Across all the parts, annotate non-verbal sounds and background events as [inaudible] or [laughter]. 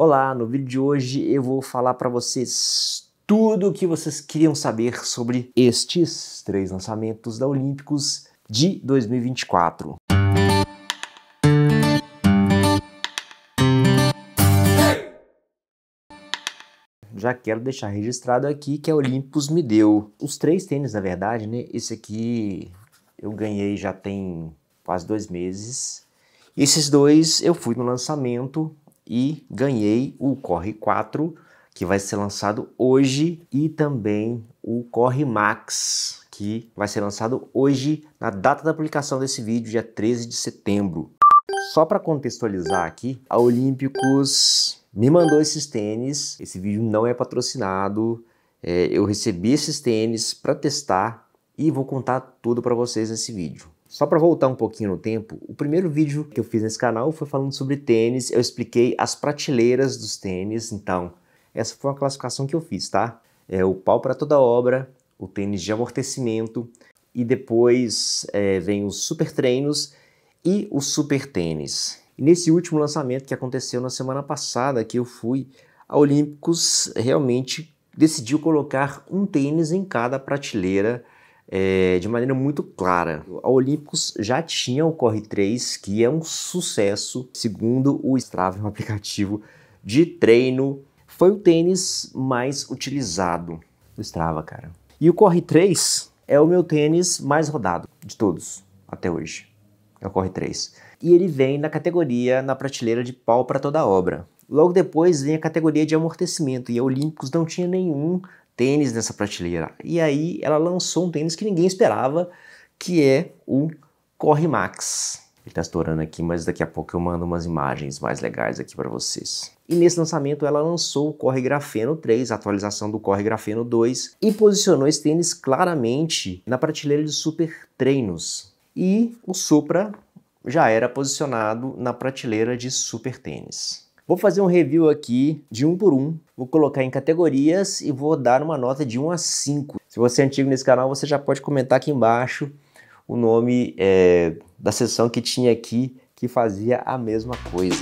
Olá, no vídeo de hoje eu vou falar para vocês tudo o que vocês queriam saber sobre estes três lançamentos da Olímpicos de 2024. Já quero deixar registrado aqui que a Olympus me deu os três tênis, na verdade, né? Esse aqui eu ganhei já tem quase dois meses. E esses dois eu fui no lançamento e ganhei o Corre 4, que vai ser lançado hoje, e também o Corre Max, que vai ser lançado hoje, na data da publicação desse vídeo, dia 13 de setembro. Só para contextualizar aqui, a Olímpicos me mandou esses tênis, esse vídeo não é patrocinado, é, eu recebi esses tênis para testar e vou contar tudo para vocês nesse vídeo. Só para voltar um pouquinho no tempo, o primeiro vídeo que eu fiz nesse canal foi falando sobre tênis, eu expliquei as prateleiras dos tênis, então essa foi uma classificação que eu fiz, tá? É o pau para toda obra, o tênis de amortecimento e depois é, vem os super treinos e o super tênis. E nesse último lançamento que aconteceu na semana passada, que eu fui a Olímpicos, realmente decidiu colocar um tênis em cada prateleira é, de maneira muito clara. A Olímpicos já tinha o Corre 3, que é um sucesso, segundo o Strava, é um aplicativo de treino. Foi o tênis mais utilizado do Strava, cara. E o Corre 3 é o meu tênis mais rodado de todos até hoje. É o Corre 3. E ele vem na categoria, na prateleira de pau para toda obra. Logo depois vem a categoria de amortecimento, e a Olímpicos não tinha nenhum tênis nessa prateleira. E aí ela lançou um tênis que ninguém esperava, que é o Corre Max. Ele tá estourando aqui, mas daqui a pouco eu mando umas imagens mais legais aqui para vocês. E nesse lançamento ela lançou o Corre Grafeno 3, atualização do Corre Grafeno 2, e posicionou esse tênis claramente na prateleira de super treinos. E o Supra já era posicionado na prateleira de super tênis. Vou fazer um review aqui de um por um, vou colocar em categorias e vou dar uma nota de 1 a 5. Se você é antigo nesse canal, você já pode comentar aqui embaixo o nome é, da sessão que tinha aqui que fazia a mesma coisa.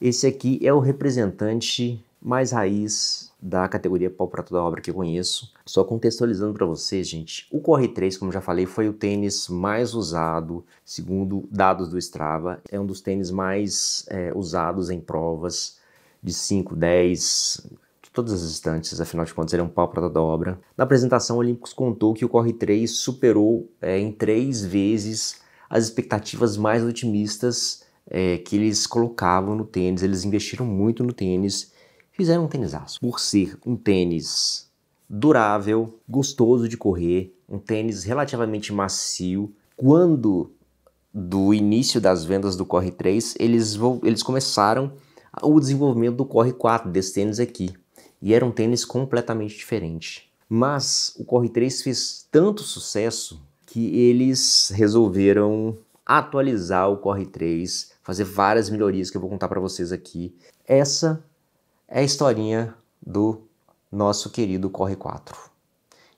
Esse aqui é o representante mais raiz da categoria pau para toda obra que eu conheço. Só contextualizando para vocês, gente, o Corre 3, como já falei, foi o tênis mais usado, segundo dados do Strava. É um dos tênis mais é, usados em provas de 5, 10, todas as distâncias afinal de contas ele é um pau para toda obra. Na apresentação, o Olímpicos contou que o Corre 3 superou é, em três vezes as expectativas mais otimistas é, que eles colocavam no tênis. Eles investiram muito no tênis fizeram um tênis aço, Por ser um tênis durável, gostoso de correr, um tênis relativamente macio, quando do início das vendas do Corre 3, eles, eles começaram o desenvolvimento do Corre 4, desse tênis aqui. E era um tênis completamente diferente. Mas o Corre 3 fez tanto sucesso que eles resolveram atualizar o Corre 3, fazer várias melhorias que eu vou contar para vocês aqui. Essa é a historinha do nosso querido Corre 4.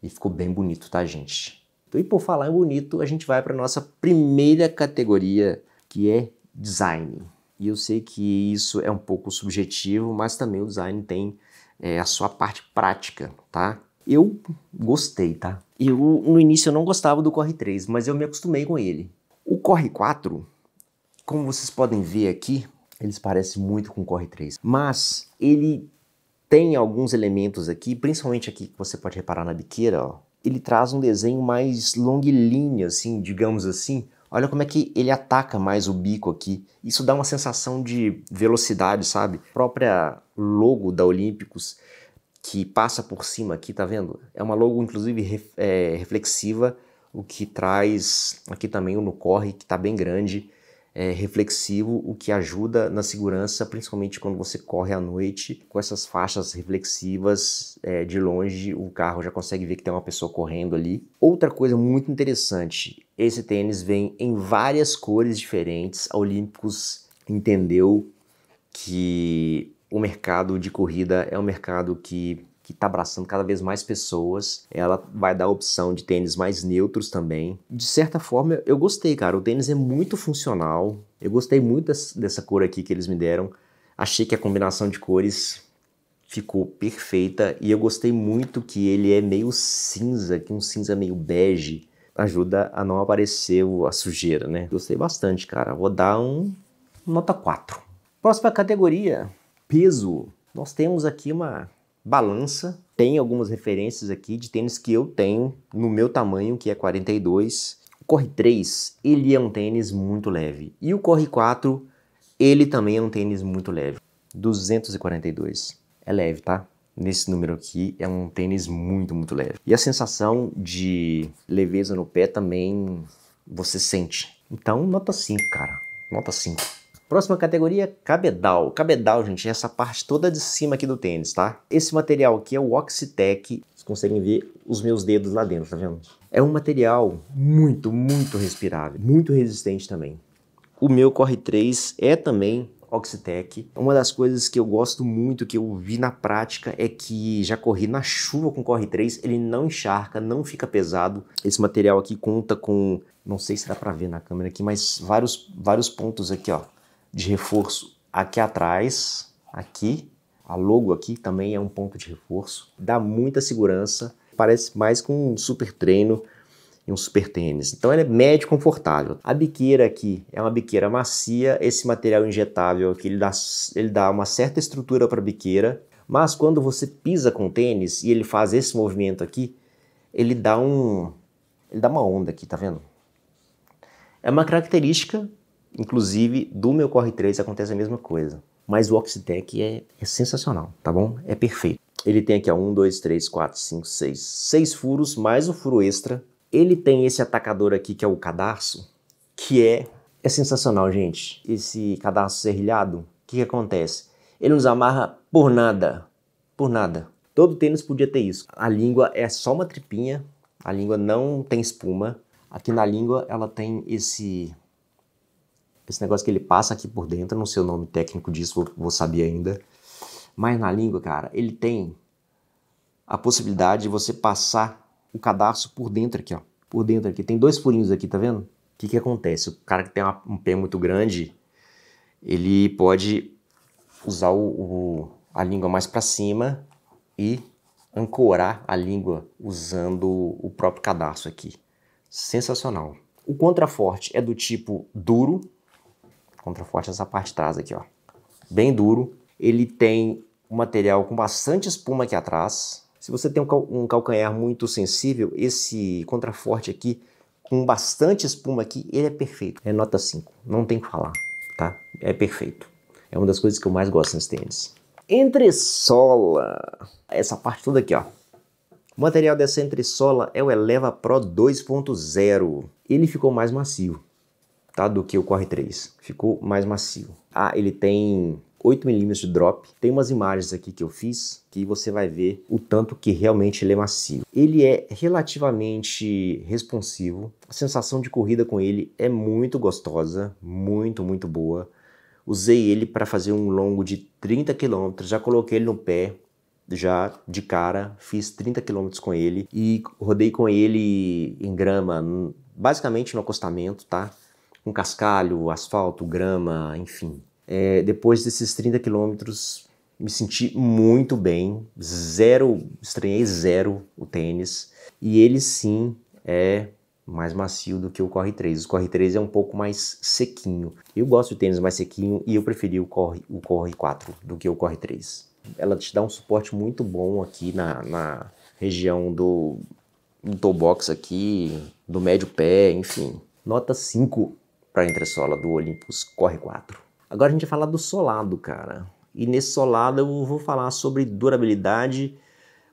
E ficou bem bonito, tá, gente? Então, e por falar em bonito, a gente vai para nossa primeira categoria, que é design. E eu sei que isso é um pouco subjetivo, mas também o design tem é, a sua parte prática, tá? Eu gostei, tá? Eu, no início, eu não gostava do Corre 3, mas eu me acostumei com ele. O Corre 4, como vocês podem ver aqui, eles parecem muito com o Corre 3. Mas ele tem alguns elementos aqui, principalmente aqui que você pode reparar na biqueira, ó. Ele traz um desenho mais longilíneo, assim, digamos assim. Olha como é que ele ataca mais o bico aqui. Isso dá uma sensação de velocidade, sabe? A própria logo da Olímpicos que passa por cima aqui, tá vendo? É uma logo, inclusive, ref é, reflexiva, o que traz aqui também o no corre, que tá bem grande é, reflexivo, o que ajuda na segurança, principalmente quando você corre à noite com essas faixas reflexivas é, de longe, o carro já consegue ver que tem uma pessoa correndo ali. Outra coisa muito interessante, esse tênis vem em várias cores diferentes. A Olímpicos entendeu que o mercado de corrida é um mercado que que está abraçando cada vez mais pessoas. Ela vai dar a opção de tênis mais neutros também. De certa forma, eu gostei, cara. O tênis é muito funcional. Eu gostei muito dessa, dessa cor aqui que eles me deram. Achei que a combinação de cores ficou perfeita e eu gostei muito que ele é meio cinza, que um cinza meio bege ajuda a não aparecer a sujeira, né? Gostei bastante, cara. Vou dar um nota 4. Próxima categoria, peso. Nós temos aqui uma balança. Tem algumas referências aqui de tênis que eu tenho no meu tamanho, que é 42. O Corre 3, ele é um tênis muito leve. E o Corre 4, ele também é um tênis muito leve. 242. É leve, tá? Nesse número aqui é um tênis muito, muito leve. E a sensação de leveza no pé também você sente. Então, nota 5, cara. Nota 5. Próxima categoria, cabedal. Cabedal, gente, é essa parte toda de cima aqui do tênis, tá? Esse material aqui é o Oxitec. Vocês conseguem ver os meus dedos lá dentro, tá vendo? É um material muito, muito respirável, muito resistente também. O meu Corre 3 é também Oxitec. Uma das coisas que eu gosto muito, que eu vi na prática, é que já corri na chuva com Corre 3, ele não encharca, não fica pesado. Esse material aqui conta com, não sei se dá pra ver na câmera aqui, mas vários, vários pontos aqui, ó de reforço aqui atrás, aqui, a logo aqui também é um ponto de reforço, dá muita segurança, parece mais com um super treino e um super tênis. Então ele é médio confortável. A biqueira aqui é uma biqueira macia, esse material injetável aqui ele dá, ele dá uma certa estrutura para a biqueira, mas quando você pisa com o tênis e ele faz esse movimento aqui, ele dá um ele dá uma onda aqui, tá vendo? É uma característica Inclusive, do meu corre 3 acontece a mesma coisa. Mas o Oxitec é, é sensacional, tá bom? É perfeito. Ele tem aqui, ó, um, dois, três, quatro, cinco, seis furos, mais o furo extra. Ele tem esse atacador aqui, que é o cadarço, que é, é sensacional, gente. Esse cadarço serrilhado, o que, que acontece? Ele nos amarra por nada, por nada. Todo tênis podia ter isso. A língua é só uma tripinha, a língua não tem espuma. Aqui na língua ela tem esse esse negócio que ele passa aqui por dentro, não sei o nome técnico disso, vou, vou saber ainda. Mas na língua, cara, ele tem a possibilidade de você passar o cadarço por dentro aqui, ó. Por dentro aqui. Tem dois furinhos aqui, tá vendo? O que, que acontece? O cara que tem uma, um pé muito grande, ele pode usar o, o a língua mais para cima e ancorar a língua usando o próprio cadarço aqui. Sensacional. O contraforte é do tipo duro, Contraforte essa parte de trás aqui, ó. Bem duro. Ele tem um material com bastante espuma aqui atrás. Se você tem um, calcanhar muito sensível, esse contraforte aqui, com bastante espuma aqui, ele é perfeito. É nota 5, não tem o que falar, tá? É perfeito. É uma das coisas que eu mais gosto nos tênis. Entressola. Essa parte toda aqui, ó. O material dessa entressola é o Eleva Pro 2.0. Ele ficou mais macio tá? do que o Core 3. Ficou mais macio. Ah, ele tem 8 milímetros de drop. Tem umas imagens aqui que eu fiz que você vai ver o tanto que realmente ele é macio. Ele é relativamente responsivo. A sensação de corrida com ele é muito gostosa, muito, muito boa. Usei ele para fazer um longo de 30 km, já coloquei ele no pé, já de cara, fiz 30 km com ele e rodei com ele em grama, basicamente no acostamento, tá? com cascalho, asfalto, grama, enfim. É, depois desses 30 quilômetros, me senti muito bem, zero, estranhei zero o tênis. E ele sim é mais macio do que o Corre 3. O Corre 3 é um pouco mais sequinho. Eu gosto de tênis mais sequinho e eu preferi o Corre, o Corre 4 do que o Corre 3. Ela te dá um suporte muito bom aqui na, na região do, do toe box aqui, do médio pé, enfim. Nota 5 para a entressola do Olympus Corre 4. Agora a gente vai falar do solado, cara. E nesse solado eu vou falar sobre durabilidade,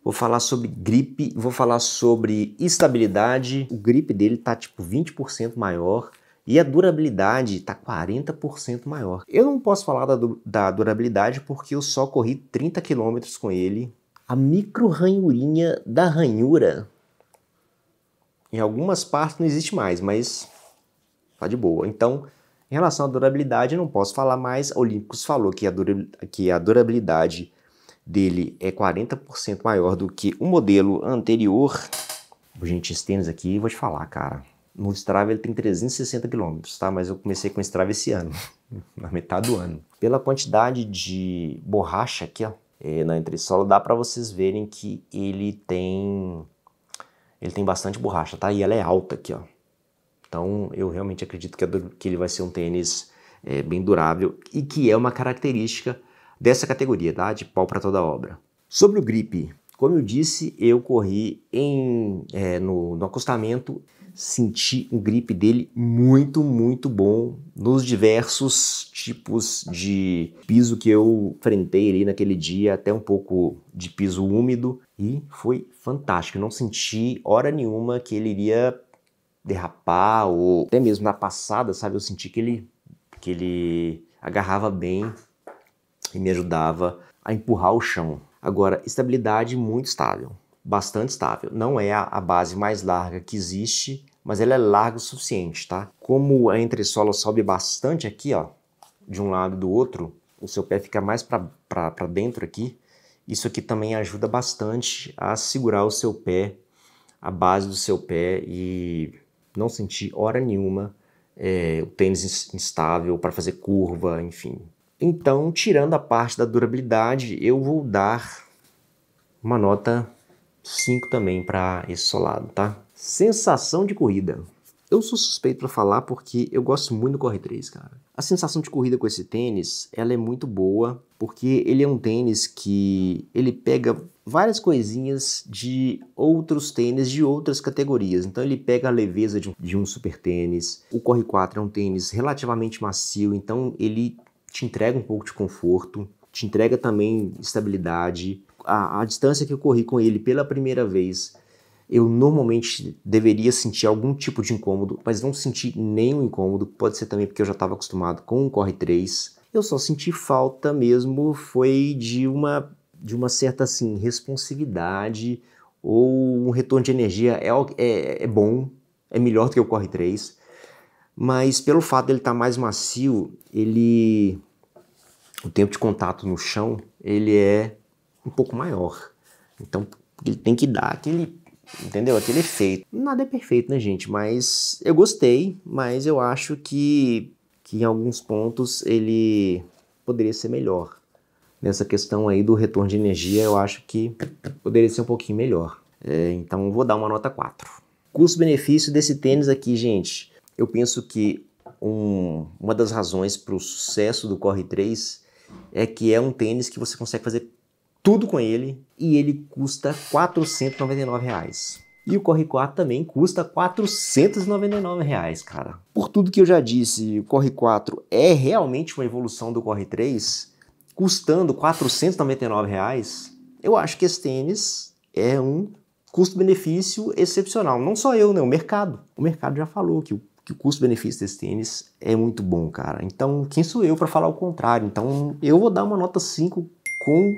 vou falar sobre grip, vou falar sobre estabilidade. O grip dele tá tipo 20% maior e a durabilidade tá 40% maior. Eu não posso falar da, da, durabilidade porque eu só corri 30 km com ele. A micro ranhurinha da ranhura em algumas partes não existe mais, mas Tá de boa. Então, em relação à durabilidade, não posso falar mais. Olímpicos falou que a, dura, que a durabilidade dele é 40% maior do que o modelo anterior. Gente, esse tênis aqui, vou te falar, cara. No Strava ele tem 360 km, tá? Mas eu comecei com o Strava esse ano, [laughs] na metade do ano. Pela quantidade de borracha aqui, ó, é, na entressola, dá para vocês verem que ele tem ele tem bastante borracha, tá? E ela é alta aqui, ó. Então, eu realmente acredito que, é do, que ele vai ser um tênis é, bem durável e que é uma característica dessa categoria, tá? De pau para toda obra. Sobre o grip, como eu disse, eu corri em, é, no, no, acostamento, senti um grip dele muito, muito bom nos diversos tipos de piso que eu enfrentei ali naquele dia, até um pouco de piso úmido, e foi fantástico. não senti hora nenhuma que ele iria derrapar ou até mesmo na passada, sabe? Eu senti que ele, que ele agarrava bem e me ajudava a empurrar o chão. Agora, estabilidade muito estável, bastante estável. Não é a, base mais larga que existe, mas ela é larga o suficiente, tá? Como a entressola sobe bastante aqui, ó, de um lado e do outro, o seu pé fica mais para dentro aqui. Isso aqui também ajuda bastante a segurar o seu pé, a base do seu pé e não senti hora nenhuma é, o tênis instável para fazer curva, enfim. Então, tirando a parte da durabilidade, eu vou dar uma nota 5 também para esse solado, tá? Sensação de corrida. Eu sou suspeito para falar porque eu gosto muito do Corre 3, cara. A sensação de corrida com esse tênis, ela é muito boa, porque ele é um tênis que ele pega várias coisinhas de outros tênis de outras categorias. Então ele pega a leveza de um, de um super tênis. O Corre 4 é um tênis relativamente macio, então ele te entrega um pouco de conforto, te entrega também estabilidade. A, a distância que eu corri com ele pela primeira vez eu normalmente deveria sentir algum tipo de incômodo, mas não senti nenhum incômodo. Pode ser também porque eu já estava acostumado com o corre 3. Eu só senti falta mesmo foi de uma de uma certa assim responsividade ou um retorno de energia é, é, é bom, é melhor do que o corre 3. Mas pelo fato dele estar tá mais macio, ele o tempo de contato no chão, ele é um pouco maior. Então, ele tem que dar aquele entendeu? Aquele efeito. Nada é perfeito, né, gente? Mas eu gostei, mas eu acho que, que em alguns pontos ele poderia ser melhor. Nessa questão aí do retorno de energia, eu acho que poderia ser um pouquinho melhor. É, então vou dar uma nota 4. Custo-benefício desse tênis aqui, gente. Eu penso que um, uma das razões para o sucesso do Corre 3 é que é um tênis que você consegue fazer tudo com ele e ele custa 499 reais. E o Corre 4 também custa 499 reais, cara. Por tudo que eu já disse, o Corre 4 é realmente uma evolução do Corre 3, custando 499 reais. Eu acho que esse tênis é um custo-benefício excepcional. Não só eu, né? O mercado. O mercado já falou que o que o custo-benefício desse tênis é muito bom, cara. Então, quem sou eu para falar o contrário? Então, eu vou dar uma nota 5 com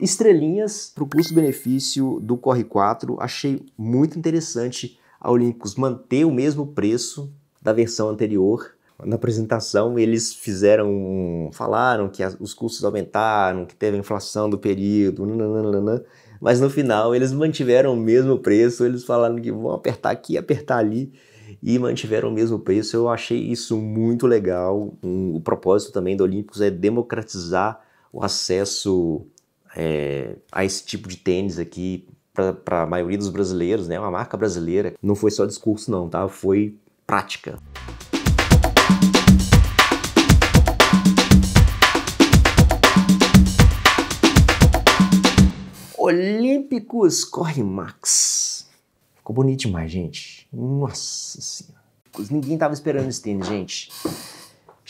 Estrelinhas para o custo-benefício do Corre 4, achei muito interessante a Olympus manter o mesmo preço da versão anterior. Na apresentação eles fizeram, falaram que os custos aumentaram, que teve a inflação do período, nananana, mas no final eles mantiveram o mesmo preço, eles falaram que vão apertar aqui, apertar ali e mantiveram o mesmo preço. Eu achei isso muito legal. O propósito também do Olympus é democratizar o acesso é, a esse tipo de tênis aqui para a maioria dos brasileiros, né? Uma marca brasileira. Não foi só discurso, não, tá? Foi prática. Olímpicos Max Ficou bonito demais, gente. Nossa senhora. Ninguém tava esperando esse tênis, gente.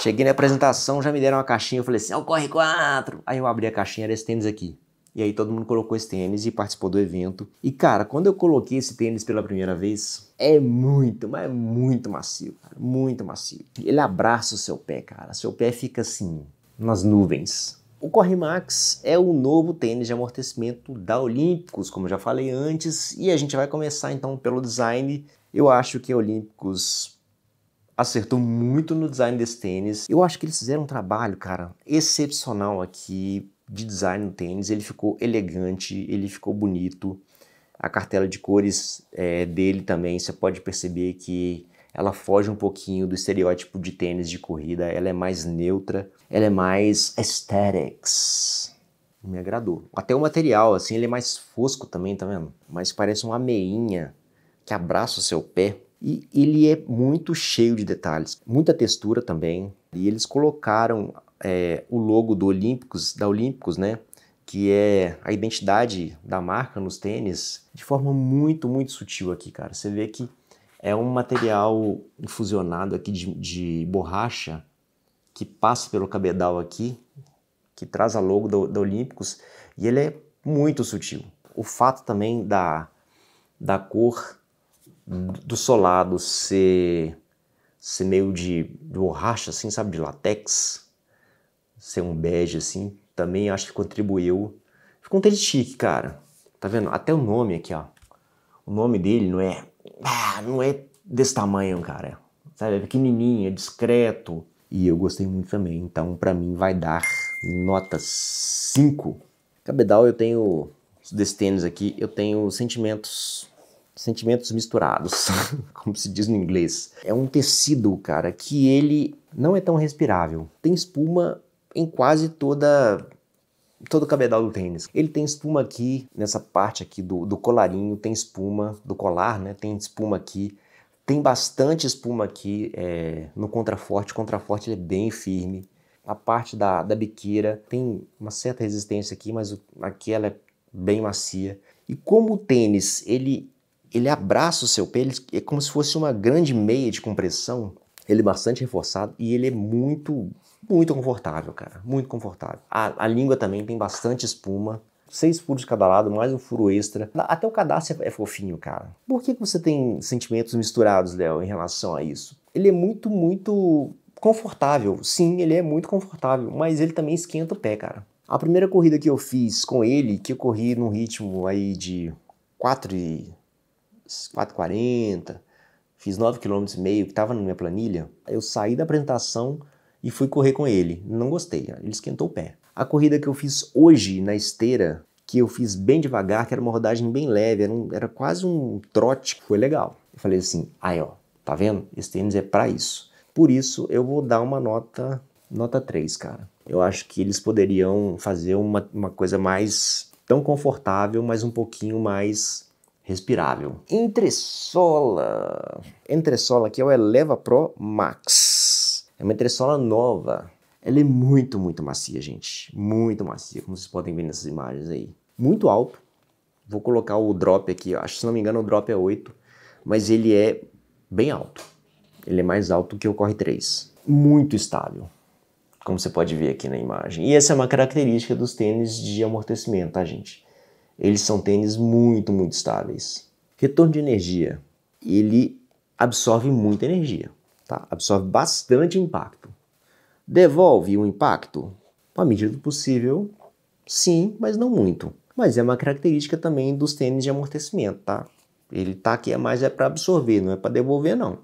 Cheguei na apresentação, já me deram uma caixinha, eu falei assim, ó, o Corre 4. Aí eu abri a caixinha, era esse tênis aqui. E aí todo mundo colocou esse tênis e participou do evento. E cara, quando eu coloquei esse tênis pela primeira vez, é muito, mas é muito macio, cara, muito macio. Ele abraça o seu pé, cara. Seu pé fica assim, nas nuvens. O Corrimax é o novo tênis de amortecimento da Olímpicos, como já falei antes, e a gente vai começar então pelo design. Eu acho que a Olímpicos acertou muito no design desse tênis. Eu acho que eles fizeram um trabalho, cara, excepcional aqui de design no tênis. Ele ficou elegante, ele ficou bonito. A cartela de cores é, dele também, você pode perceber que ela foge um pouquinho do estereótipo de tênis de corrida. Ela é mais neutra, ela é mais aesthetics. Me agradou. Até o material, assim, ele é mais fosco também, tá vendo? Mas parece uma meinha que abraça o seu pé. E ele é muito cheio de detalhes, muita textura também. E eles colocaram é, o logo do Olímpicos, da Olímpicos, né? Que é a identidade da marca nos tênis, de forma muito, muito sutil aqui, cara. Você vê que é um material infusionado aqui de, de borracha que passa pelo cabedal aqui, que traz a logo da Olímpicos, e ele é muito sutil. O fato também da, da cor do solado ser, ser meio de borracha, assim, sabe, de latex, ser um bege, assim, também acho que contribuiu. Ficou um tênis chique, cara. Tá vendo? Até o nome aqui, ó. O nome dele não é. Ah, não é desse tamanho, cara. Sabe? É pequenininho, é discreto. E eu gostei muito também. Então, para mim, vai dar nota 5. Cabedal, eu tenho. Desse tênis aqui, eu tenho sentimentos sentimentos misturados, [laughs] como se diz no inglês. É um tecido, cara, que ele não é tão respirável. Tem espuma em quase toda todo o cabedal do tênis. Ele tem espuma aqui, nessa parte aqui do, do colarinho, tem espuma do colar, né? Tem espuma aqui. Tem bastante espuma aqui é, no contraforte. O contraforte é bem firme. A parte da, da biqueira tem uma certa resistência aqui, mas aqui ela é bem macia. E como o tênis ele ele abraça o seu pé, ele é como se fosse uma grande meia de compressão. Ele é bastante reforçado e ele é muito, muito confortável, cara. Muito confortável. A, a língua também tem bastante espuma. Seis furos de cada lado, mais um furo extra. Até o cadastro é, é fofinho, cara. Por que, que você tem sentimentos misturados, Léo, em relação a isso? Ele é muito, muito confortável. Sim, ele é muito confortável, mas ele também esquenta o pé, cara. A primeira corrida que eu fiz com ele, que eu corri num ritmo aí de 4 e 4,40, fiz 9,5 km e meio que estava na minha planilha, eu saí da apresentação e fui correr com ele. Não gostei, ele esquentou o pé. A corrida que eu fiz hoje na esteira, que eu fiz bem devagar, que era uma rodagem bem leve, era, um, era quase um trote, foi legal. Eu falei assim, aí ó, tá vendo? Esse tênis é para isso. Por isso eu vou dar uma nota, nota 3, cara. Eu acho que eles poderiam fazer uma, uma coisa mais tão confortável, mas um pouquinho mais respirável. Entressola. Entressola aqui é o Eleva Pro Max. É uma entressola nova. Ela é muito, muito macia, gente. Muito macia, como vocês podem ver nessas imagens aí. Muito alto. Vou colocar o drop aqui, acho que se não me engano o drop é 8, mas ele é bem alto. Ele é mais alto que o Corre 3. Muito estável, como você pode ver aqui na imagem. E essa é uma característica dos tênis de amortecimento, tá, gente? Eles são tênis muito, muito estáveis. Retorno de energia. Ele absorve muita energia, tá? Absorve bastante impacto. Devolve o impacto? Na medida do possível, sim, mas não muito. Mas é uma característica também dos tênis de amortecimento, tá? Ele tá aqui é mais é para absorver, não é para devolver não.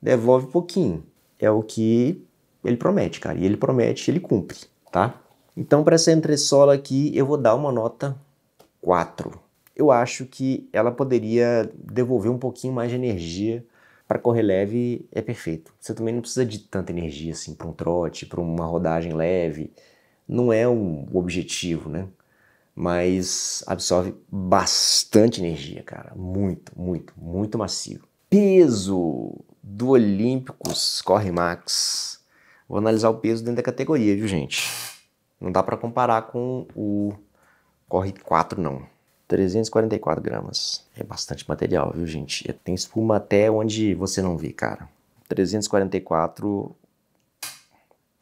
Devolve pouquinho. É o que ele promete, cara. E ele promete, ele cumpre, tá? Então para essa entressola aqui eu vou dar uma nota 4. Eu acho que ela poderia devolver um pouquinho mais de energia para correr leve é perfeito. Você também não precisa de tanta energia assim para um trote, para uma rodagem leve. Não é um objetivo, né? Mas absorve bastante energia, cara. Muito, muito, muito macio. Peso do Olímpicos Corre Max. Vou analisar o peso dentro da categoria, viu, gente? Não dá para comparar com o corre 4 não. 344 gramas. É bastante material, viu, gente? Tem espuma até onde você não vê, cara. 344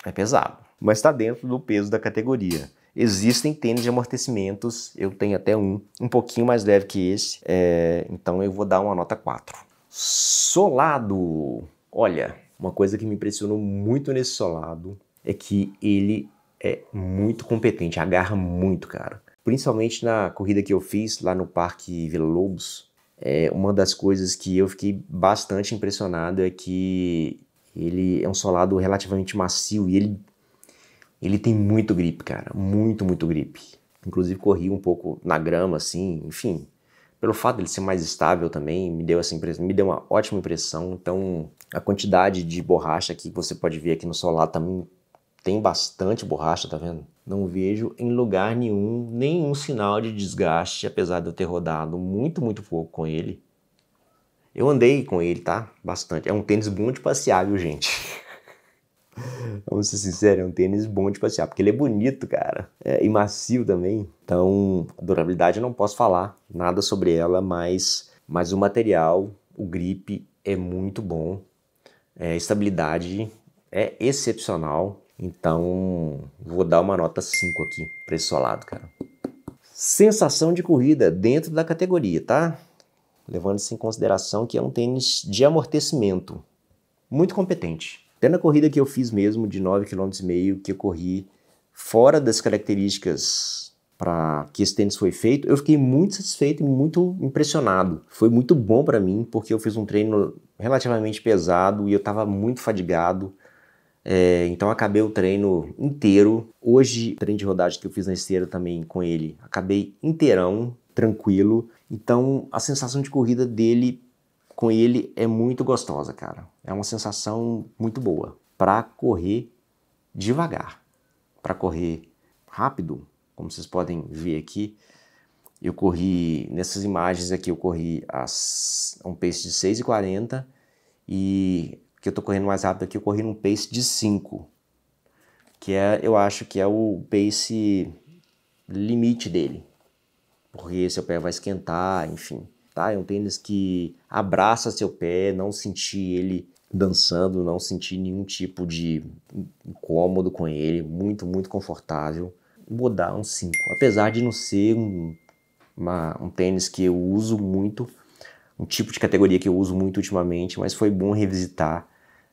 é pesado, mas está dentro do peso da categoria. Existem tênis de amortecimentos, eu tenho até um, um pouquinho mais leve que esse, é, então eu vou dar uma nota 4. Solado! Olha, uma coisa que me impressionou muito nesse solado é que ele é muito competente, agarra muito, cara principalmente na corrida que eu fiz lá no Parque Vila Lobos, é, uma das coisas que eu fiquei bastante impressionado é que ele é um solado relativamente macio e ele, ele tem muito grip, cara, muito, muito grip. Inclusive corri um pouco na grama, assim, enfim. Pelo fato dele ser mais estável também, me deu essa impressão, me deu uma ótima impressão. Então, a quantidade de borracha que você pode ver aqui no solado também tá tem bastante borracha, tá vendo? Não vejo em lugar nenhum nenhum sinal de desgaste, apesar de eu ter rodado muito, muito pouco com ele. Eu andei com ele, tá? Bastante. É um tênis bom de passear, viu, gente? [laughs] Vamos ser sinceros, é um tênis bom de passear, porque ele é bonito, cara, é, e macio também. Então, durabilidade eu não posso falar nada sobre ela, mas, mas o material, o grip é muito bom, é, estabilidade é excepcional, então, vou dar uma nota 5 aqui para esse solado, cara. Sensação de corrida dentro da categoria, tá? Levando-se em consideração que é um tênis de amortecimento. Muito competente. Até na corrida que eu fiz mesmo, de 9,5 km, que eu corri fora das características para que esse tênis foi feito, eu fiquei muito satisfeito e muito impressionado. Foi muito bom para mim, porque eu fiz um treino relativamente pesado e eu estava muito fadigado é, então acabei o treino inteiro. Hoje, o treino de rodagem que eu fiz na esteira também com ele, acabei inteirão, tranquilo. Então a sensação de corrida dele com ele é muito gostosa, cara. É uma sensação muito boa para correr devagar, para correr rápido, como vocês podem ver aqui. Eu corri nessas imagens aqui, eu corri a um pace de 6:40 e que eu estou correndo mais rápido aqui, eu corri num pace de 5, que é, eu acho que é o pace limite dele, porque seu pé vai esquentar, enfim. Tá? É um tênis que abraça seu pé, não sentir ele dançando, não senti nenhum tipo de incômodo com ele, muito, muito confortável. Vou dar um 5. Apesar de não ser um, uma, um tênis que eu uso muito, um tipo de categoria que eu uso muito ultimamente, mas foi bom revisitar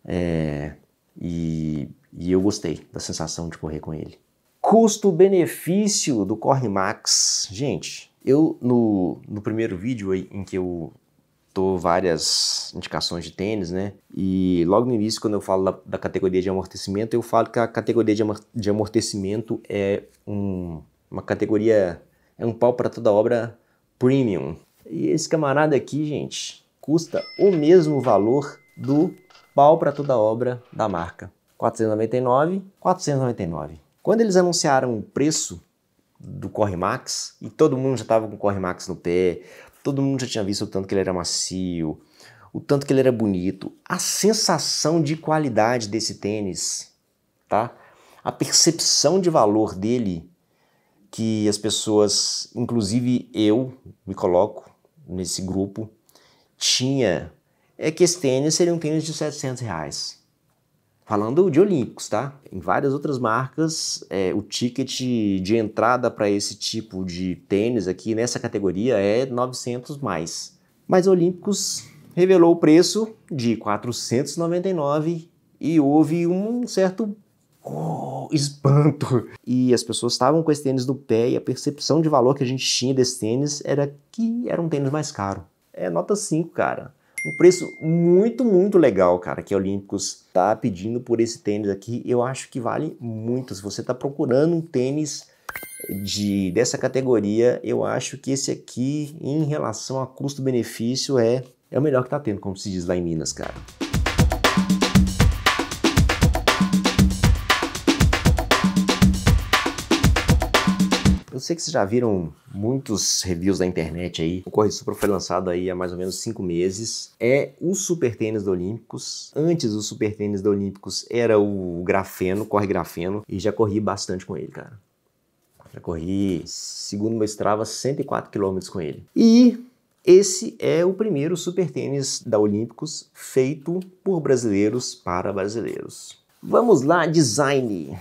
é, e, e eu gostei da sensação de correr com ele. Custo-benefício do Corre Max. Gente, eu no, no primeiro vídeo em que eu dou várias indicações de tênis, né? E logo no início, quando eu falo da, da categoria de amortecimento, eu falo que a categoria de, de amortecimento é um, uma categoria, é um pau para toda obra premium. E esse camarada aqui, gente, custa o mesmo valor do principal para toda obra da marca. 499, 499. Quando eles anunciaram o preço do Corrimax, e todo mundo já estava com o Corrimax no pé, todo mundo já tinha visto o tanto que ele era macio, o tanto que ele era bonito, a sensação de qualidade desse tênis, tá? A percepção de valor dele que as pessoas, inclusive eu, me coloco nesse grupo, tinha é que esse tênis seria um tênis de 700 reais. Falando de Olímpicos, tá? Em várias outras marcas, é, o ticket de entrada para esse tipo de tênis aqui nessa categoria é 900 mais. Mas Olímpicos revelou o preço de 499 e houve um certo oh, espanto. E as pessoas estavam com esse tênis no pé e a percepção de valor que a gente tinha desse tênis era que era um tênis mais caro. É nota 5, cara. Um preço muito, muito legal, cara, que a Olímpicos está pedindo por esse tênis aqui. Eu acho que vale muito. Se você está procurando um tênis de, dessa categoria, eu acho que esse aqui, em relação a custo-benefício, é, é o melhor que está tendo, como se diz lá em Minas, cara. Eu sei que vocês já viram muitos reviews da internet aí. O Corre Supra foi lançado aí há mais ou menos cinco meses. É o super tênis do Olímpicos. Antes do super tênis do Olímpicos era o grafeno, corre grafeno. E já corri bastante com ele, cara. Já corri, segundo mostrava 104 km com ele. E esse é o primeiro super tênis da Olímpicos feito por brasileiros para brasileiros. Vamos lá, design!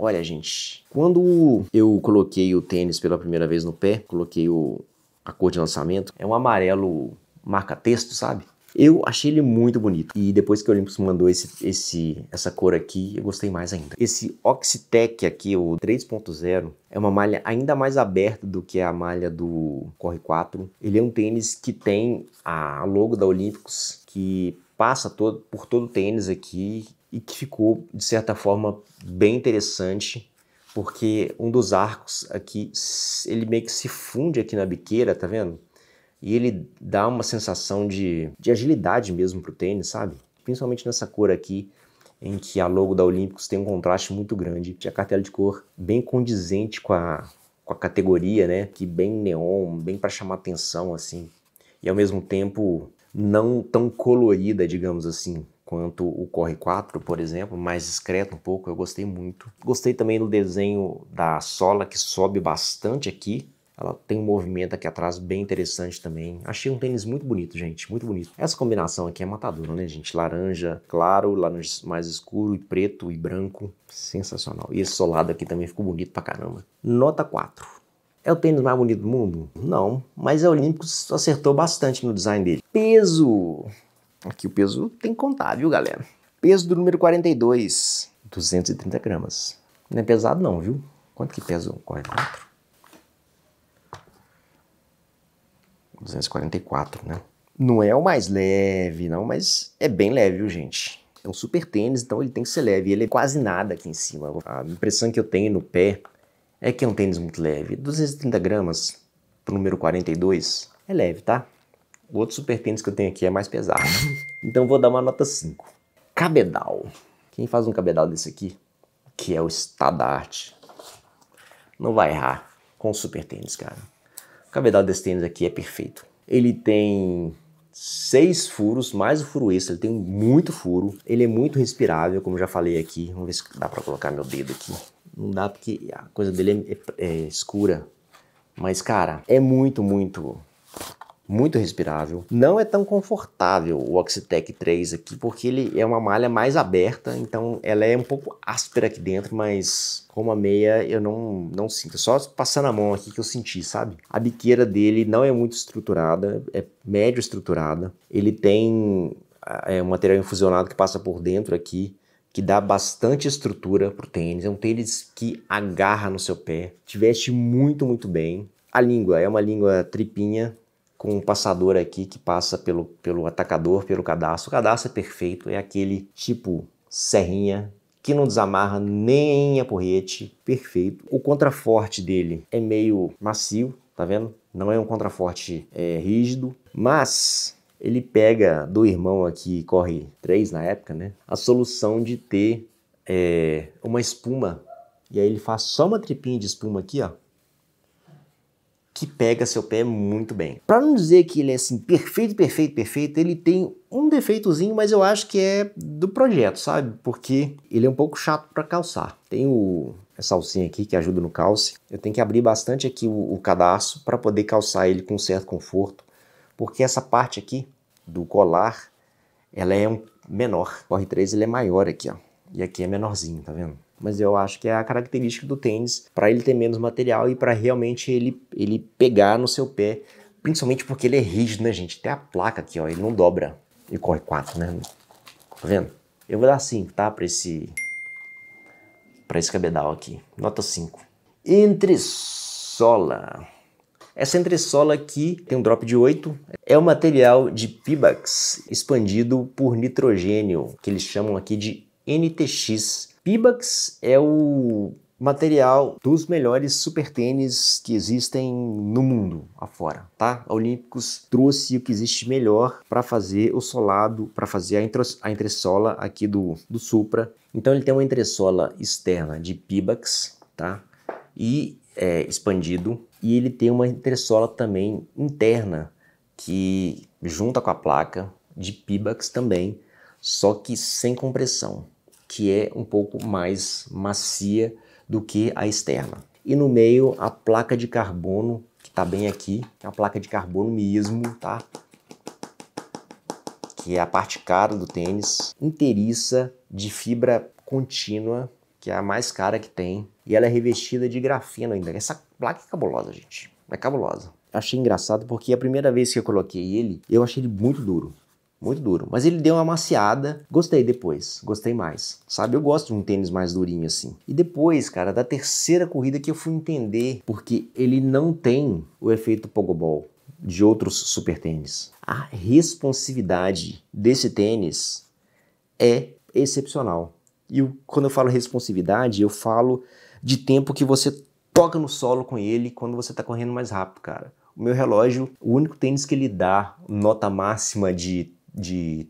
Olha, gente, quando eu coloquei o tênis pela primeira vez no pé, coloquei o, a cor de lançamento, é um amarelo marca-texto, sabe? Eu achei ele muito bonito. E depois que o Olympus mandou esse, esse, essa cor aqui, eu gostei mais ainda. Esse Oxitec aqui, o 3.0, é uma malha ainda mais aberta do que a malha do Corre 4. Ele é um tênis que tem a logo da Olympus que passa todo, por todo o tênis aqui e que ficou, de certa forma, bem interessante, porque um dos arcos aqui, ele meio que se funde aqui na biqueira, tá vendo? E ele dá uma sensação de, de agilidade mesmo pro tênis, sabe? Principalmente nessa cor aqui, em que a logo da Olímpicos tem um contraste muito grande. Tinha cartela de cor bem condizente com a, com a categoria, né? Que bem neon, bem para chamar atenção, assim. E ao mesmo tempo não tão colorida, digamos assim quanto o Corre 4, por exemplo, mais discreto um pouco, eu gostei muito. Gostei também do desenho da sola que sobe bastante aqui, ela tem um movimento aqui atrás bem interessante também. Achei um tênis muito bonito, gente. Muito bonito. Essa combinação aqui é matadora, né, gente? Laranja claro, laranja mais escuro e preto e branco. Sensacional. E esse solado aqui também ficou bonito pra caramba. Nota 4. É o tênis mais bonito do mundo? Não. Mas a é Olímpicos acertou bastante no design dele. Peso! Aqui o peso tem que contar, viu, galera? Peso do número 42, 230 gramas. Não é pesado não, viu? Quanto que pesa o 44? 244, né? Não é o mais leve, não, mas é bem leve, viu, gente? É um super tênis, então ele tem que ser leve. Ele é quase nada aqui em cima. A impressão que eu tenho no pé é que é um tênis muito leve. 230 gramas pro número 42 é leve, tá? O outro super tênis que eu tenho aqui é mais pesado. [laughs] então vou dar uma nota 5. Cabedal. Quem faz um cabedal desse aqui, que é o estado da arte, não vai errar com o super tênis, cara. O cabedal desse tênis aqui é perfeito. Ele tem seis furos, mais o furo extra, ele tem muito furo. Ele é muito respirável, como já falei aqui. Vamos ver se dá pra colocar meu dedo aqui. Não dá porque a coisa dele é, é, é escura. Mas, cara, é muito, muito muito respirável. Não é tão confortável o Oxitec 3 aqui, porque ele é uma malha mais aberta, então ela é um pouco áspera aqui dentro, mas como a meia eu não, não sinto. É só passando a mão aqui que eu senti, sabe? A biqueira dele não é muito estruturada, é médio estruturada. Ele tem ah, é, um material infusionado que passa por dentro aqui, que dá bastante estrutura pro tênis. É um tênis que agarra no seu pé, te veste muito, muito bem. A língua é uma língua tripinha, com o passador aqui que passa pelo, pelo atacador, pelo cadastro. O cadastro é perfeito, é aquele tipo serrinha que não desamarra nem a porrete, perfeito. O contraforte dele é meio macio, tá vendo? Não é um contraforte é, rígido, mas ele pega do irmão aqui, corre 3 na época, né? A solução de ter é, uma espuma. E aí ele faz só uma tripinha de espuma aqui, ó que pega seu pé muito bem. Para não dizer que ele é assim perfeito, perfeito, perfeito, ele tem um defeitozinho, mas eu acho que é do projeto, sabe? Porque ele é um pouco chato para calçar. Tem o essa alcinha aqui que ajuda no calce. Eu tenho que abrir bastante aqui o, o cadastro para poder calçar ele com certo conforto, porque essa parte aqui do colar, ela é um menor. O R3 ele é maior aqui, ó. E aqui é menorzinho, tá vendo? mas eu acho que é a característica do tênis para ele ter menos material e para realmente ele, ele pegar no seu pé, principalmente porque ele é rígido, né, gente? Até a placa aqui, ó, ele não dobra e corre 4, né? Tá vendo? Eu vou dar 5, tá, para esse para esse cabedal aqui. Nota 5. Entressola. Essa entressola aqui tem um drop de 8. É o um material de Pibax expandido por nitrogênio, que eles chamam aqui de NTX Pibax é o material dos melhores super tênis que existem no mundo afora, tá? A Olímpicos trouxe o que existe melhor para fazer o solado, para fazer a, intros, a entressola aqui do, do Supra. Então ele tem uma entressola externa de Pibax, tá? E é, expandido. E ele tem uma entressola também interna que junta com a placa de Pibax também, só que sem compressão que é um pouco mais macia do que a externa. E no meio, a placa de carbono, que está bem aqui, a placa de carbono mesmo, tá? Que é a parte cara do tênis, inteiriça de fibra contínua, que é a mais cara que tem, e ela é revestida de grafeno ainda. Essa placa é cabulosa, gente. É cabulosa. Achei engraçado porque a primeira vez que eu coloquei ele, eu achei ele muito duro muito duro. Mas ele deu uma maciada. Gostei depois, gostei mais. Sabe, eu gosto de um tênis mais durinho assim. E depois, cara, da terceira corrida que eu fui entender, porque ele não tem o efeito pogobol de outros super tênis. A responsividade desse tênis é excepcional. E eu, quando eu falo responsividade, eu falo de tempo que você toca no solo com ele quando você está correndo mais rápido, cara. O meu relógio, o único tênis que ele dá nota máxima de de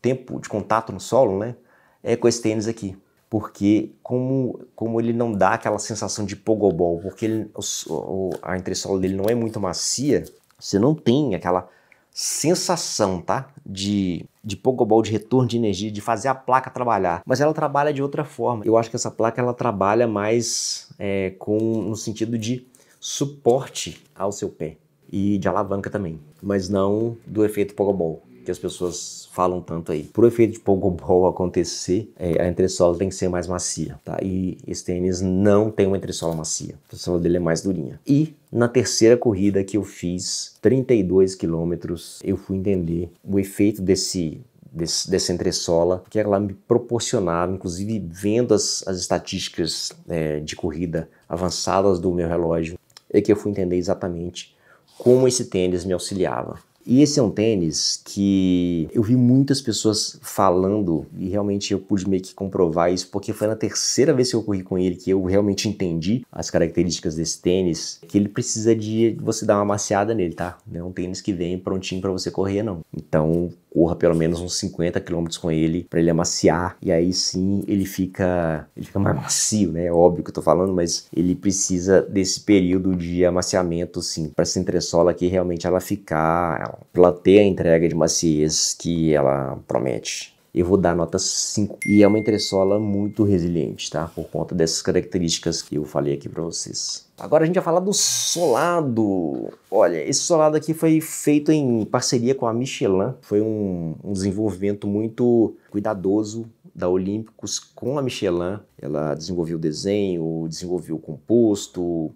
tempo de contato no solo, né? É com esse tênis aqui. Porque como, como ele não dá aquela sensação de pogobol, porque ele, o, a entressola dele não é muito macia, você não tem aquela sensação, tá? De, de pogobol, de retorno de energia, de fazer a placa trabalhar. Mas ela trabalha de outra forma. Eu acho que essa placa ela trabalha mais é, com no sentido de suporte ao seu pé e de alavanca também, mas não do efeito pogobol que as pessoas falam tanto aí. Para o efeito de pogobol acontecer, é, a entressola tem que ser mais macia, tá? E esse tênis não tem uma entressola macia. A entressola dele é mais durinha. E na terceira corrida que eu fiz, 32 quilômetros, eu fui entender o efeito desse desse, dessa entressola, que ela me proporcionava, inclusive vendo as, as estatísticas é, de corrida avançadas do meu relógio, é que eu fui entender exatamente como esse tênis me auxiliava. E esse é um tênis que eu vi muitas pessoas falando e realmente eu pude meio que comprovar isso, porque foi na terceira vez que eu corri com ele que eu realmente entendi as características desse tênis, que ele precisa de você dar uma maciada nele, tá? Não é um tênis que vem prontinho para você correr, não. Então, corra pelo menos uns 50 km com ele para ele amaciar e aí sim ele fica ele fica mais macio, né? É óbvio que eu tô falando, mas ele precisa desse período de amaciamento sim, para essa entressola que realmente ela ficar, ela ter a entrega de maciez que ela promete eu vou dar nota 5. E é uma entressola muito resiliente, tá? Por conta dessas características que eu falei aqui para vocês. Agora a gente vai falar do solado. Olha, esse solado aqui foi feito em parceria com a Michelin. Foi um, um desenvolvimento muito cuidadoso da Olímpicos com a Michelin. Ela desenvolveu o desenho, desenvolveu o composto,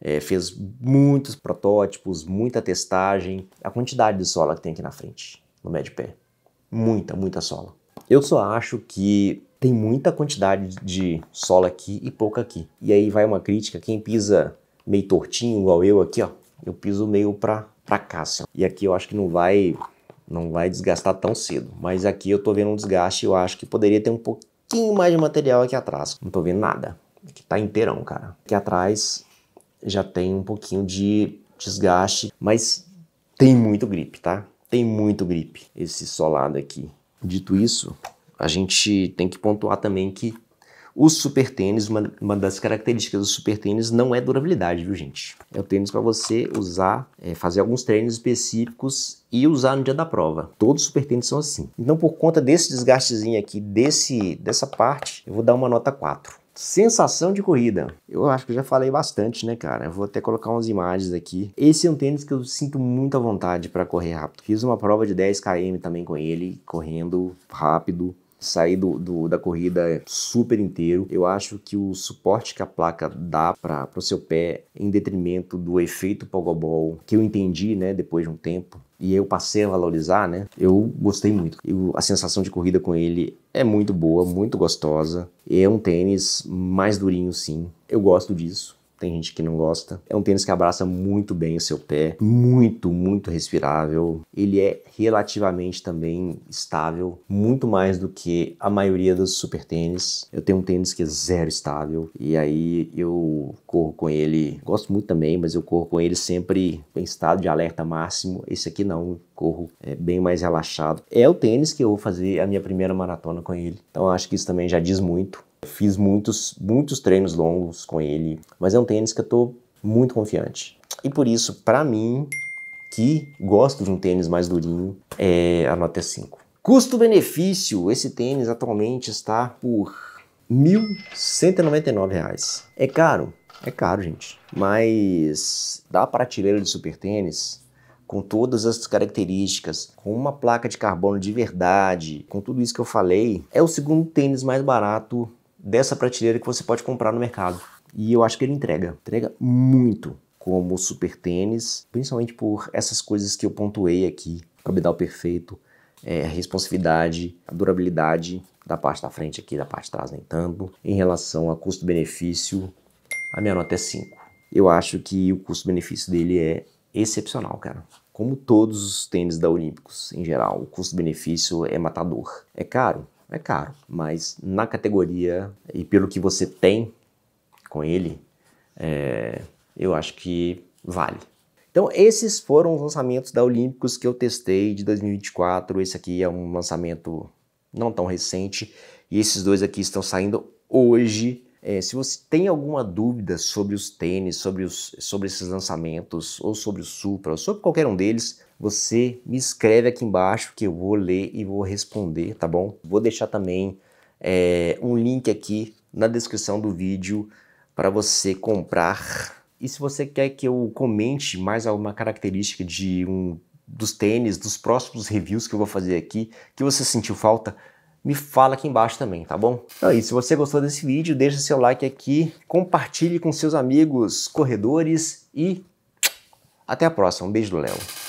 é, fez muitos protótipos, muita testagem. A quantidade de sola que tem aqui na frente, no médio pé. Muita, muita sola. Eu só acho que tem muita quantidade de sola aqui e pouca aqui. E aí vai uma crítica, quem pisa meio tortinho, igual eu aqui, ó, eu piso meio pra, pra cá, assim, E aqui eu acho que não vai, não vai desgastar tão cedo. Mas aqui eu tô vendo um desgaste, eu acho que poderia ter um pouquinho mais de material aqui atrás. Não tô vendo nada, aqui tá inteirão, cara. Aqui atrás já tem um pouquinho de desgaste, mas tem muito grip, tá? Tem muito grip esse solado aqui. Dito isso, a gente tem que pontuar também que os super tênis, uma, uma, das características dos super tênis não é durabilidade, viu gente? É o tênis para você usar, é, fazer alguns treinos específicos e usar no dia da prova. Todos os super tênis são assim. Então por conta desse desgastezinho aqui, desse, dessa parte, eu vou dar uma nota 4. Sensação de corrida. Eu acho que eu já falei bastante, né, cara? Eu vou até colocar umas imagens aqui. Esse é um tênis que eu sinto muita vontade para correr rápido. Fiz uma prova de 10 km também com ele, correndo rápido sair do, do, da corrida super inteiro. Eu acho que o suporte que a placa dá para o seu pé, em detrimento do efeito pogobol, que eu entendi né, depois de um tempo, e eu passei a valorizar, né? Eu gostei muito. Eu, a sensação de corrida com ele é muito boa, muito gostosa. É um tênis mais durinho, sim. Eu gosto disso tem gente que não gosta. É um tênis que abraça muito bem o seu pé, muito, muito respirável. Ele é relativamente também estável, muito mais do que a maioria dos super tênis. Eu tenho um tênis que é zero estável e aí eu corro com ele, gosto muito também, mas eu corro com ele sempre em estado de alerta máximo. Esse aqui não, corro é, bem mais relaxado. É o tênis que eu vou fazer a minha primeira maratona com ele. Então acho que isso também já diz muito. Fiz muitos, muitos treinos longos com ele, mas é um tênis que eu tô muito confiante. E por isso, para mim, que gosto de um tênis mais durinho, é, a nota 5. Custo-benefício, esse tênis atualmente está por R$ 1.199. É caro? É caro, gente. Mas da prateleira de super tênis, com todas as características, com uma placa de carbono de verdade, com tudo isso que eu falei, é o segundo tênis mais barato dessa prateleira que você pode comprar no mercado. E eu acho que ele entrega, entrega muito como super tênis, principalmente por essas coisas que eu pontuei aqui, cabedal perfeito, é, responsividade, a durabilidade da parte da frente aqui, da parte de trás nem tanto. Em relação a custo-benefício, a minha nota é 5. Eu acho que o custo-benefício dele é excepcional, cara. Como todos os tênis da Olímpicos, em geral, o custo-benefício é matador. É caro? é caro, mas na categoria e pelo que você tem com ele, é, eu acho que vale. Então esses foram os lançamentos da Olímpicos que eu testei de 2024. Esse aqui é um lançamento não tão recente e esses dois aqui estão saindo hoje. É, se você tem alguma dúvida sobre os tênis, sobre, os, sobre esses lançamentos, ou sobre o Supra, ou sobre qualquer um deles, você me escreve aqui embaixo que eu vou ler e vou responder, tá bom? Vou deixar também é, um link aqui na descrição do vídeo para você comprar. E se você quer que eu comente mais alguma característica de um dos tênis, dos próximos reviews que eu vou fazer aqui, que você sentiu falta, me fala aqui embaixo também, tá bom? Então, e é se você gostou desse vídeo, deixa seu like aqui, compartilhe com seus amigos corredores e até a próxima. Um beijo do Léo.